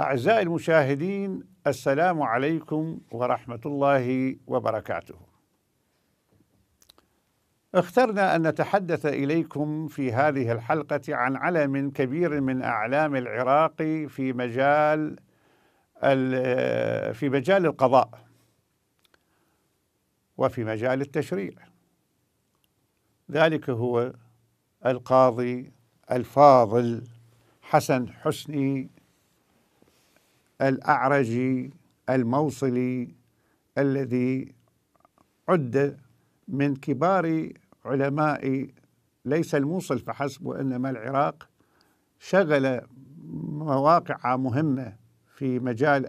أعزائي المشاهدين السلام عليكم ورحمة الله وبركاته. اخترنا أن نتحدث إليكم في هذه الحلقة عن علم كبير من أعلام العراق في مجال في مجال القضاء وفي مجال التشريع. ذلك هو القاضي الفاضل حسن حسني الأعرجي الموصلي الذي عد من كبار علماء ليس الموصل فحسب وإنما العراق شغل مواقع مهمة في مجال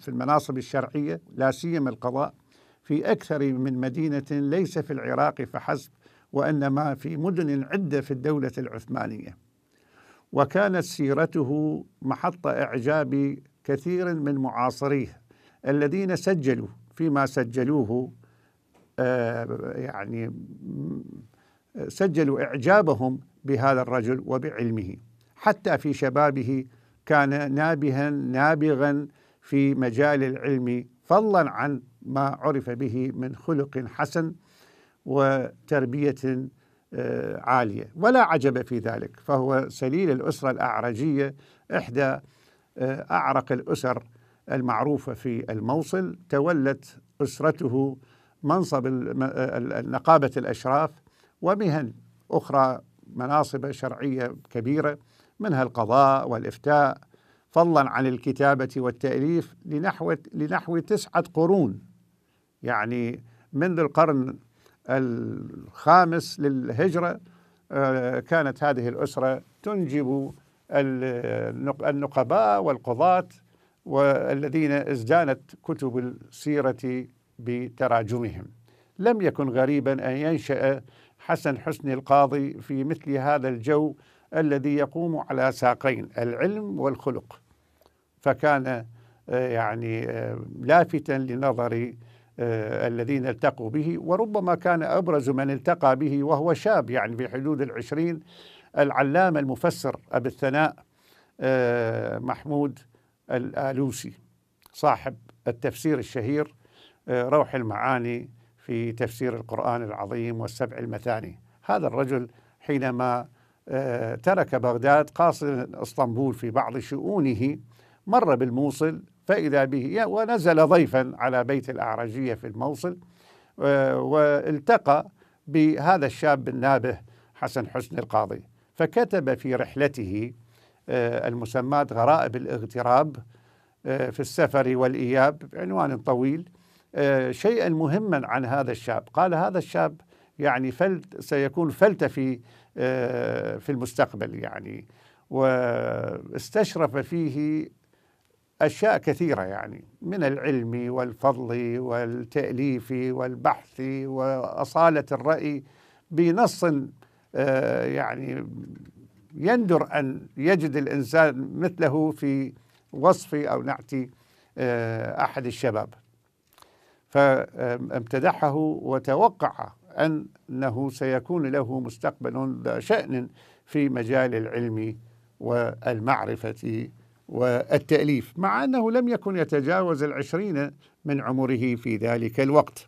في المناصب الشرعية لا سيما القضاء في أكثر من مدينة ليس في العراق فحسب وإنما في مدن عدة في الدولة العثمانية وكانت سيرته محط إعجاب كثير من معاصريه الذين سجلوا فيما سجلوه آه، يعني سجلوا إعجابهم بهذا الرجل وبعلمه حتى في شبابه كان نابها نابغا في مجال العلم فضلا عن ما عرف به من خلق حسن وتربيه آه، عالية ولا عجب في ذلك فهو سليل الأسرة الأعرجية إحدى آه، أعرق الأسر المعروفة في الموصل تولت أسرته منصب آه، نقابة الأشراف ومهن أخرى مناصب شرعية كبيرة منها القضاء والإفتاء فضلا عن الكتابة والتأليف لنحو لنحو تسعة قرون يعني منذ القرن الخامس للهجرة آه، كانت هذه الأسرة تنجب النقباء والقضاة والذين ازدانت كتب السيرة بتراجمهم لم يكن غريبا أن ينشأ حسن حسني القاضي في مثل هذا الجو الذي يقوم على ساقين العلم والخلق فكان آه، يعني آه، لافتا لنظري آه، الذين التقوا به وربما كان أبرز من التقى به وهو شاب يعني في حدود العشرين العلامة المفسر أبي الثناء آه، محمود الآلوسي صاحب التفسير الشهير آه، روح المعاني في تفسير القرآن العظيم والسبع المثاني هذا الرجل حينما ترك بغداد قاصدا اسطنبول في بعض شؤونه مر بالموصل فإذا به ونزل ضيفا على بيت الأعرجية في الموصل آه، والتقى بهذا الشاب النابه حسن حسن القاضي فكتب في رحلته آه، المسماة غرائب الاغتراب آه، في السفر والإياب بعنوان طويل شيئا مهما عن هذا الشاب قال هذا الشاب يعني فلت سيكون فلت في في المستقبل يعني واستشرف فيه أشياء كثيرة يعني من العلم والفضل والتأليف والبحث وأصالة الرأي بنص آه، يعني يندر أن يجد الإنسان مثله في وصف أو نعت آه، أحد الشباب فامتدحه وتوقع أنه سيكون له مستقبل ذا شأن في مجال العلم والمعرفة والتأليف مع أنه لم يكن يتجاوز العشرين من عمره في ذلك الوقت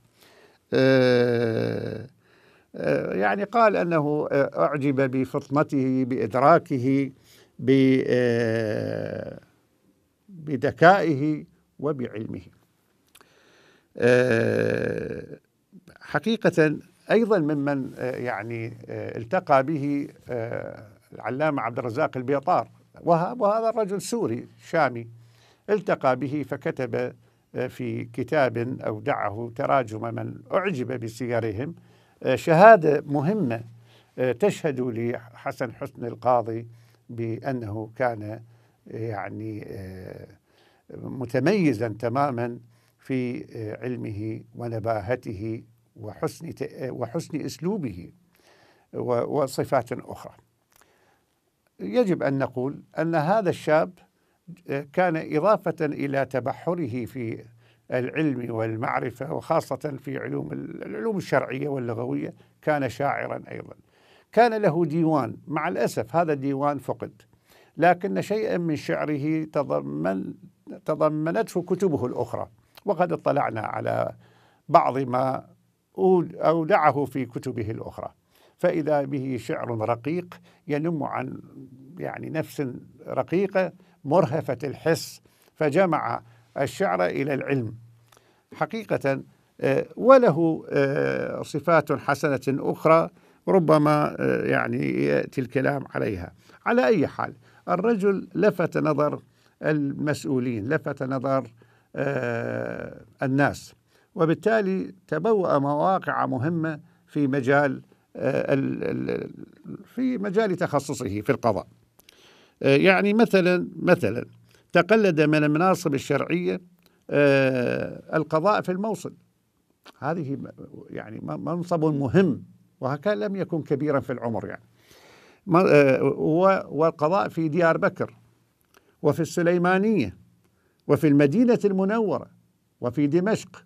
آه، آه، يعني قال أنه آه، أعجب بفطنته بإدراكه بذكائه وبعلمه حقيقة أيضا ممن يعني التقى به العلامة عبد الرزاق البيطار وهاب وهذا الرجل سوري شامي التقى به فكتب آه، في كتاب أودعه تراجم من أعجب بسيرهم آه، شهادة مهمة آه، تشهد لحسن حسن القاضي بأنه كان يعني متميزا تماما في علمه ونباهته وحسن وحسن اسلوبه وصفات اخرى. يجب ان نقول ان هذا الشاب كان اضافه الى تبحره في العلم والمعرفه وخاصه في علوم العلوم الشرعيه واللغويه كان شاعرا ايضا. كان له ديوان مع الاسف هذا الديوان فقد لكن شيئا من شعره تضمن تضمنته كتبه الاخرى وقد اطلعنا على بعض ما اودعه في كتبه الاخرى. فإذا به شعر رقيق ينم عن يعني نفس رقيقة مرهفة الحس فجمع الشعر إلى العلم حقيقة آه، وله آه، صفات حسنة أخرى ربما آه، يعني يأتي الكلام عليها على أي حال الرجل لفت نظر المسؤولين لفت نظر الناس وبالتالي تبوأ مواقع مهمة في مجال آه، في مجال تخصصه في القضاء آه، يعني مثلا مثلا تقلد من المناصب الشرعيه آه، القضاء في الموصل هذه يعني منصب مهم وهكذا لم يكن كبيرا في العمر يعني والقضاء في ديار بكر وفي السليمانيه وفي المدينه المنوره وفي دمشق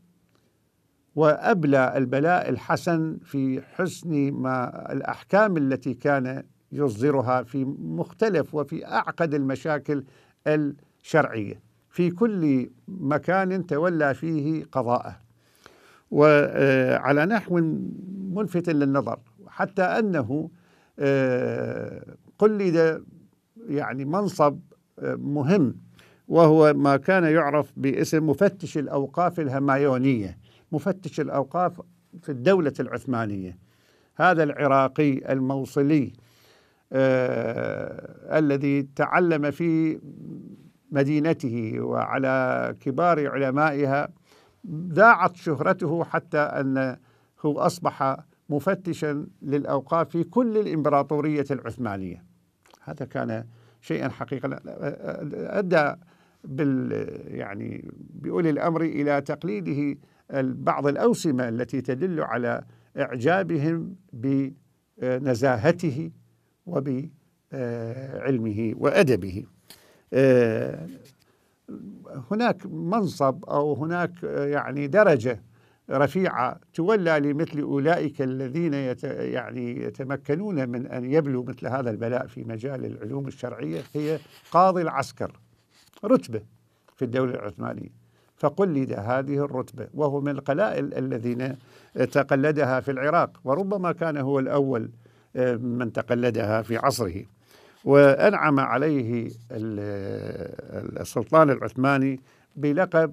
وأبلى البلاء الحسن في حسن ما الأحكام التي كان يصدرها في مختلف وفي أعقد المشاكل الشرعية في كل مكان تولى فيه قضاءه وعلى آه، نحو ملفت للنظر حتى أنه آه، قلد يعني منصب آه، مهم وهو ما كان يعرف باسم مفتش الأوقاف الهمايونية مفتش الأوقاف في الدولة العثمانية هذا العراقي الموصلي آه الذي تعلم في مدينته وعلى كبار علمائها ذاعت شهرته حتى أنه أصبح مفتشا للأوقاف في كل الإمبراطورية العثمانية هذا كان شيئا حقيقة أدى بال يعني بأولي الأمر إلى تقليده بعض الأوسمة التي تدل على إعجابهم بنزاهته وبعلمه وأدبه آه، هناك منصب أو هناك آه، يعني درجة رفيعة تولى لمثل أولئك الذين يت يعني يتمكنون من أن يبلوا مثل هذا البلاء في مجال العلوم الشرعية هي قاضي العسكر رتبة في الدولة العثمانية فقلد هذه الرتبة وهو من القلائل الذين تقلدها في العراق وربما كان هو الأول آه، من تقلدها في عصره وأنعم عليه آه، السلطان العثماني بلقب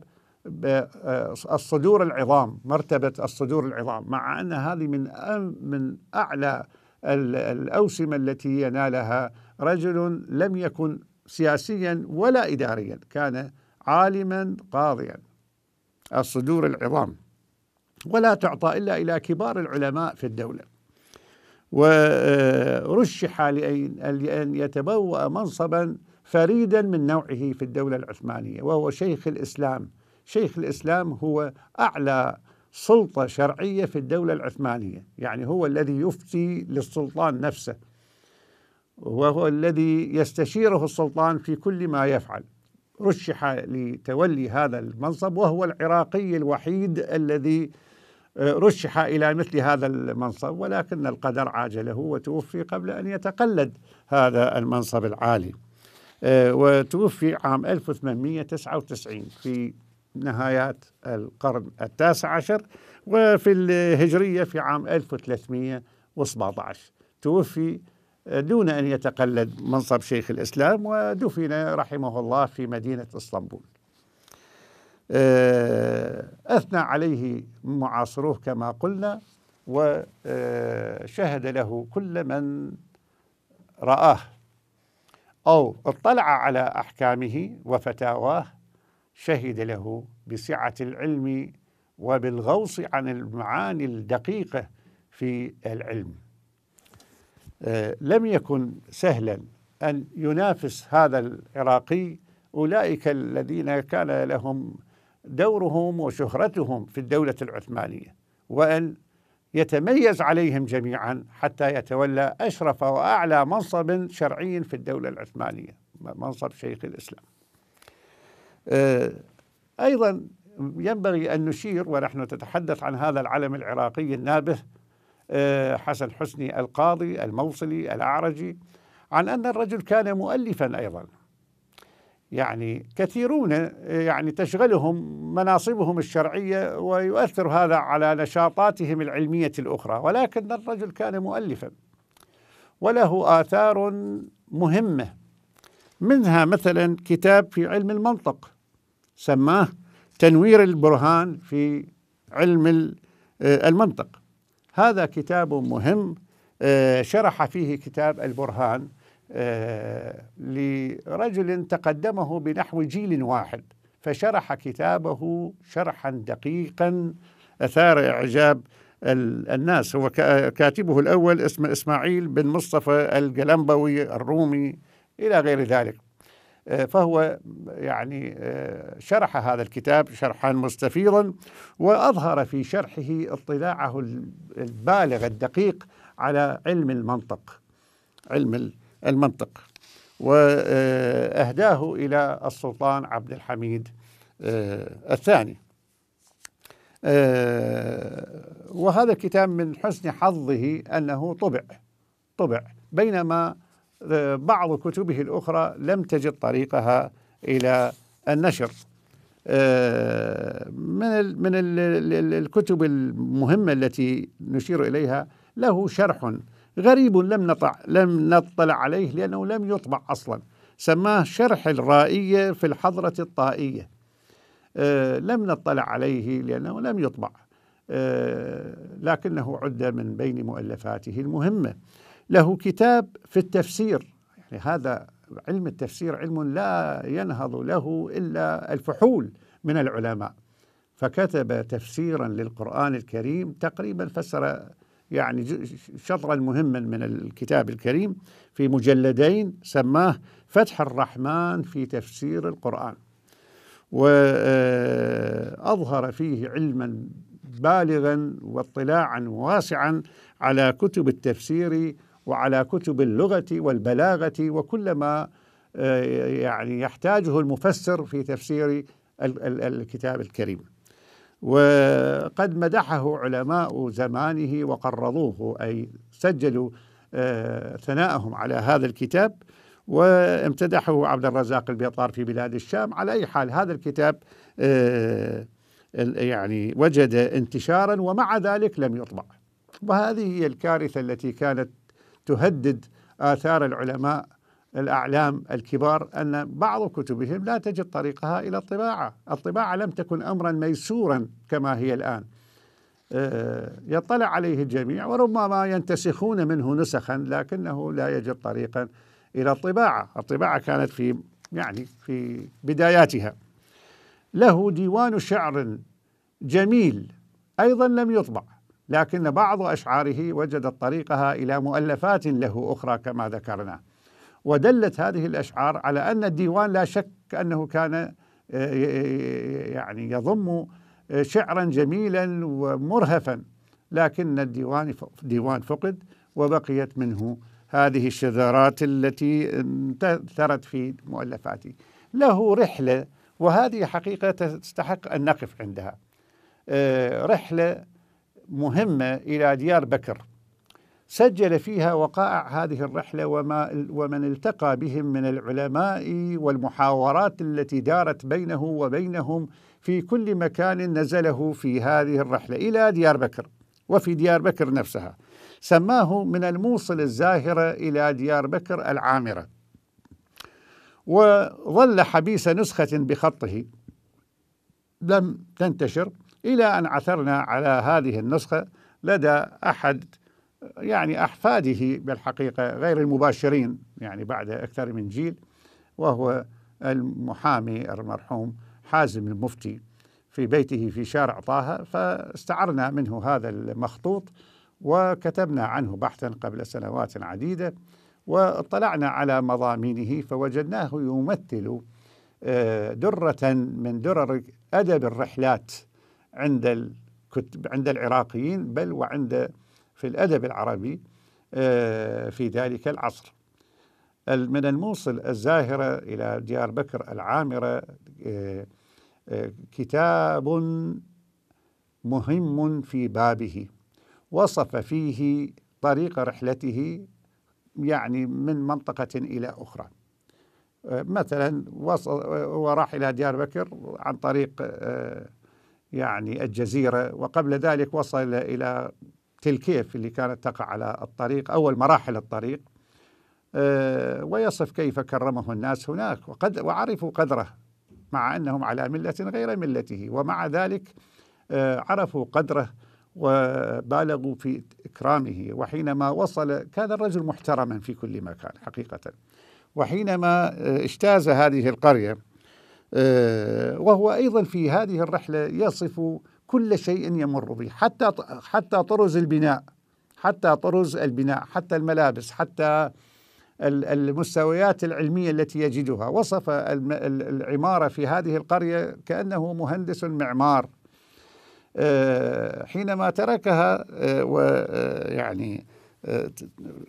آه، الصدور العظام مرتبة الصدور العظام مع أن هذه من من أعلى الأوسمة التي ينالها رجل لم يكن سياسيا ولا إداريا كان عالما قاضيا الصدور العظام ولا تعطى إلا إلى كبار العلماء في الدولة ورشح لأن يتبوأ منصبا فريدا من نوعه في الدولة العثمانية وهو شيخ الإسلام شيخ الإسلام هو أعلى سلطة شرعية في الدولة العثمانية يعني هو الذي يفتي للسلطان نفسه وهو الذي يستشيره السلطان في كل ما يفعل رشح لتولي هذا المنصب وهو العراقي الوحيد الذي آه، رشح الى مثل هذا المنصب ولكن القدر عاجله وتوفي قبل ان يتقلد هذا المنصب العالي. آه، وتوفي عام 1899 في نهايات القرن التاسع عشر وفي الهجريه في عام 1317 توفي دون أن يتقلد منصب شيخ الإسلام ودفن رحمه الله في مدينة إسطنبول آه، أثنى عليه معاصروه كما قلنا وشهد له كل من رآه أو اطلع على أحكامه وفتاواه شهد له بسعة العلم وبالغوص عن المعاني الدقيقة في العلم آه، لم يكن سهلا أن ينافس هذا العراقي أولئك الذين كان لهم دورهم وشهرتهم في الدولة العثمانية وأن يتميز عليهم جميعا حتى يتولى أشرف وأعلى منصب شرعي في الدولة العثمانية منصب شيخ الإسلام آه، أيضا ينبغي أن نشير ونحن نتحدث عن هذا العلم العراقي النابه آه، حسن حسني القاضي الموصلي الأعرجي عن أن الرجل كان مؤلفا أيضا يعني كثيرون آه، يعني تشغلهم مناصبهم الشرعية ويؤثر هذا على نشاطاتهم العلمية الأخرى ولكن الرجل كان مؤلفا وله آثار مهمة منها مثلا كتاب في علم المنطق سماه تنوير البرهان في علم آه، المنطق هذا كتاب مهم آه، شرح فيه كتاب البرهان آه، لرجل تقدمه بنحو جيل واحد فشرح كتابه شرحا دقيقا أثار إعجاب الناس هو كاتبه الأول اسمه إسماعيل بن مصطفى القلمبوي الرومي إلى غير ذلك فهو يعني آه، شرح هذا الكتاب شرحا مستفيضا واظهر في شرحه اطلاعه البالغ الدقيق على علم المنطق علم المنطق واهداه آه، الى السلطان عبد الحميد آه، الثاني وهذا الكتاب من حسن حظه انه طبع طبع بينما بعض كتبه الأخرى لم تجد طريقها إلى النشر آه، من من الكتب المهمة التي نشير إليها له شرح غريب لم نطع لم نطلع عليه لأنه لم يطبع أصلا سماه شرح الرائية في الحضرة الطائية آه، لم نطلع عليه لأنه لم يطبع آه، لكنه عد من بين مؤلفاته المهمة له كتاب في التفسير يعني هذا علم التفسير علم لا ينهض له إلا الفحول من العلماء فكتب تفسيرا للقرآن الكريم تقريبا فسر يعني شطرا مهما من الكتاب الكريم في مجلدين سماه فتح الرحمن في تفسير القرآن وأظهر آه، فيه علما بالغا واطلاعا واسعا على كتب التفسير وعلى كتب اللغة والبلاغة وكل ما آه، يعني يحتاجه المفسر في تفسير الكتاب الكريم وقد مدحه علماء زمانه وقرضوه أي سجلوا آه، ثناءهم على هذا الكتاب وامتدحه عبد الرزاق البيطار في بلاد الشام على أي حال هذا الكتاب آه، يعني وجد انتشارا ومع ذلك لم يطبع وهذه هي الكارثة التي كانت تهدد آثار العلماء الأعلام الكبار أن بعض كتبهم لا تجد طريقها إلى الطباعة الطباعة لم تكن أمرا ميسورا كما هي الآن آه، يطلع عليه الجميع وربما ينتسخون منه نسخا لكنه لا يجد طريقا إلى الطباعة الطباعة كانت في يعني في بداياتها له ديوان شعر جميل أيضا لم يطبع لكن بعض أشعاره وجدت طريقها إلى مؤلفات له أخرى كما ذكرنا ودلت هذه الأشعار على أن الديوان لا شك أنه كان آه، آه، يعني يضم آه، شعرا جميلا ومرهفا لكن الديوان ديوان فقد وبقيت منه هذه الشذرات التي انتثرت في مؤلفاته له رحلة وهذه حقيقة تستحق أن نقف عندها رحلة مهمة إلى ديار بكر سجل فيها وقائع هذه الرحلة وما ومن التقى بهم من العلماء والمحاورات التي دارت بينه وبينهم في كل مكان نزله في هذه الرحلة إلى ديار بكر وفي ديار بكر نفسها سماه من الموصل الزاهرة إلى ديار بكر العامرة وظل حبيس نسخة بخطه لم تنتشر إلى أن عثرنا على هذه النسخة لدى أحد يعني أحفاده بالحقيقة غير المباشرين يعني بعد أكثر من جيل وهو المحامي المرحوم حازم المفتي في بيته في شارع طه فاستعرنا منه هذا المخطوط وكتبنا عنه بحثا قبل سنوات عديدة واطلعنا على مضامينه فوجدناه يمثل آه، درة من درر أدب الرحلات عند الكتب عند العراقيين بل وعند في الأدب العربي آه، في ذلك العصر من الموصل الزاهرة إلى ديار بكر العامرة آه، آه، كتاب مهم في بابه وصف فيه طريق رحلته يعني من منطقة إلى أخرى مثلا وصل وراح إلى ديار بكر عن طريق يعني الجزيرة وقبل ذلك وصل إلى تلكيف اللي كانت تقع على الطريق أول مراحل الطريق آه، ويصف كيف كرمه الناس هناك وقد وعرفوا قدره مع أنهم على ملة غير ملته ومع ذلك آه، عرفوا قدره وبالغوا في إكرامه وحينما وصل كان الرجل محترما في كل مكان حقيقة وحينما آه، اجتاز هذه القرية آه، وهو أيضا في هذه الرحلة يصف كل شيء يمر به حتى حتى طرز البناء حتى طرز البناء حتى الملابس حتى المستويات العلمية التي يجدها وصف العمارة في هذه القرية كأنه مهندس معمار آه، حينما تركها آه، ويعني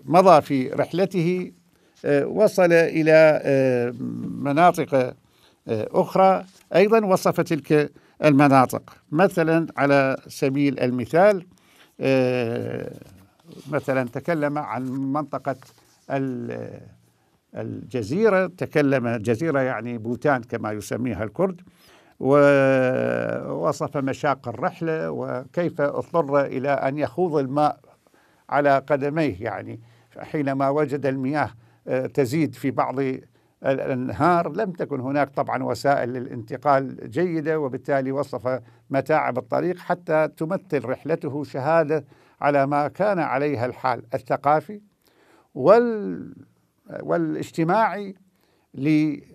مضى في رحلته وصل إلى مناطق آه، أخرى أيضا وصف تلك المناطق مثلا على سبيل المثال آه، مثلا تكلم عن منطقة آه، الجزيرة تكلم جزيرة يعني بوتان كما يسميها الكرد ووصف مشاق الرحلة وكيف اضطر إلى أن يخوض الماء على قدميه يعني حينما وجد المياه تزيد في بعض الانهار لم تكن هناك طبعا وسائل للانتقال جيدة وبالتالي وصف متاعب الطريق حتى تمثل رحلته شهادة على ما كان عليها الحال الثقافي وال والاجتماعي لهذه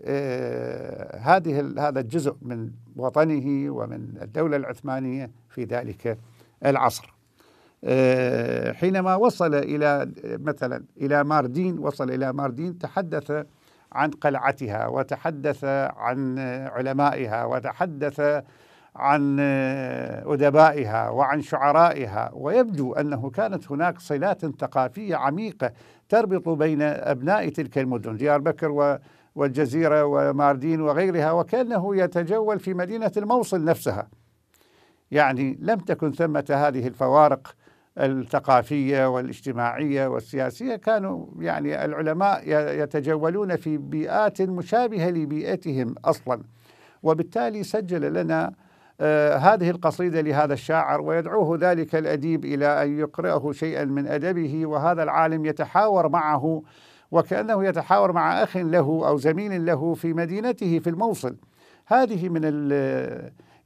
آه، هذا الجزء من وطنه ومن الدولة العثمانية في ذلك العصر آه، حينما وصل إلى مثلا إلى ماردين وصل إلى ماردين تحدث عن قلعتها وتحدث عن علمائها وتحدث عن ادبائها وعن شعرائها ويبدو انه كانت هناك صلات ثقافيه عميقه تربط بين ابناء تلك المدن ديار بكر والجزيره وماردين وغيرها وكانه يتجول في مدينه الموصل نفسها. يعني لم تكن ثمه هذه الفوارق الثقافيه والاجتماعيه والسياسيه كانوا يعني العلماء يتجولون في بيئات مشابهه لبيئتهم اصلا وبالتالي سجل لنا آه، هذه القصيده لهذا الشاعر ويدعوه ذلك الاديب الى ان يقراه شيئا من ادبه وهذا العالم يتحاور معه وكانه يتحاور مع اخ له او زميل له في مدينته في الموصل هذه من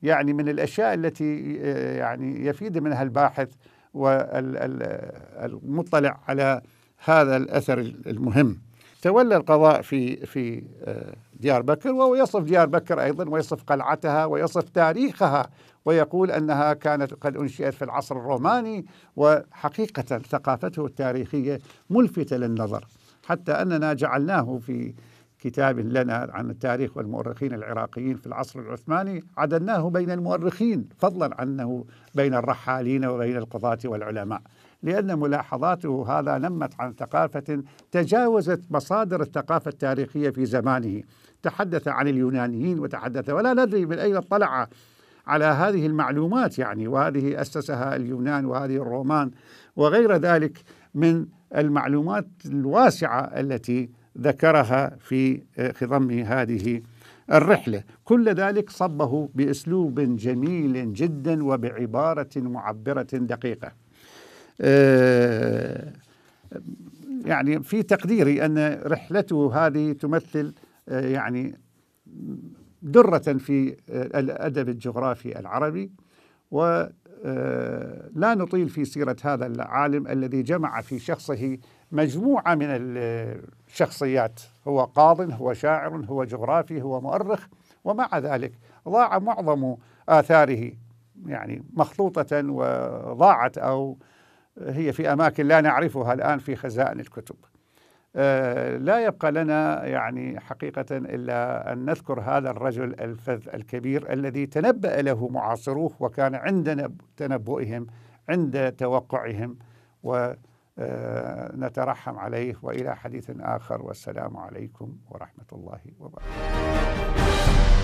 يعني من الاشياء التي آه، يعني يفيد منها الباحث والمطلع على هذا الأثر المهم تولى القضاء في في آه، ديار بكر وهو يصف ديار بكر أيضا ويصف قلعتها ويصف تاريخها ويقول أنها كانت قد أنشئت في العصر الروماني وحقيقة ثقافته التاريخية ملفتة للنظر حتى أننا جعلناه في كتاب لنا عن التاريخ والمؤرخين العراقيين في العصر العثماني عددناه بين المؤرخين فضلا عنه بين الرحالين وبين القضاة والعلماء لأن ملاحظاته هذا نمت عن ثقافة تجاوزت مصادر الثقافة التاريخية في زمانه تحدث عن اليونانيين وتحدث ولا ندري من أين اطلع على هذه المعلومات يعني وهذه أسسها اليونان وهذه الرومان وغير ذلك من المعلومات الواسعة التي ذكرها في آه، خضم هذه الرحلة كل ذلك صبه بأسلوب جميل جدا وبعبارة معبرة دقيقة آه، يعني في تقديري أن رحلته هذه تمثل آه، يعني درة في الأدب الجغرافي العربي ولا نطيل في سيرة هذا العالم الذي جمع في شخصه مجموعة من الشخصيات هو قاض هو شاعر هو جغرافي هو مؤرخ ومع ذلك ضاع معظم آثاره يعني مخلوطة وضاعت أو هي في أماكن لا نعرفها الآن في خزائن الكتب آه، لا يبقى لنا يعني حقيقة إلا أن نذكر هذا الرجل الفذ الكبير الذي تنبأ له معاصروه وكان عند تنبؤهم عند توقعهم و آه، نترحم عليه والى حديث اخر والسلام عليكم ورحمه الله وبركاته